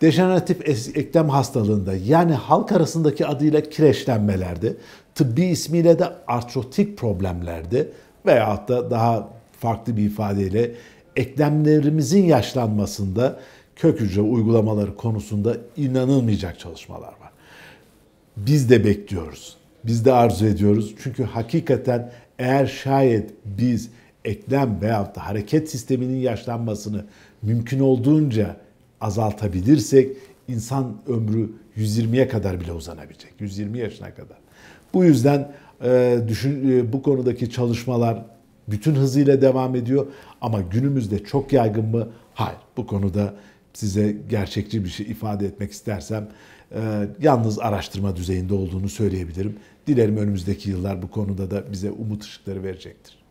dejeneratif eklem hastalığında yani halk arasındaki adıyla kireçlenmelerdi, tıbbi ismiyle de artrotik problemlerdi veyahut da daha farklı bir ifadeyle eklemlerimizin yaşlanmasında kök hücre uygulamaları konusunda inanılmayacak çalışmalar var. Biz de bekliyoruz. Biz de arzu ediyoruz. Çünkü hakikaten eğer şayet biz eklem veyahut da hareket sisteminin yaşlanmasını mümkün olduğunca azaltabilirsek insan ömrü 120'ye kadar bile uzanabilecek. 120 yaşına kadar. Bu yüzden e, düşün, e, bu konudaki çalışmalar bütün hızıyla devam ediyor. Ama günümüzde çok yaygın mı? Hayır. Bu konuda size gerçekçi bir şey ifade etmek istersem e, yalnız araştırma düzeyinde olduğunu söyleyebilirim. Dilerim önümüzdeki yıllar bu konuda da bize umut ışıkları verecektir.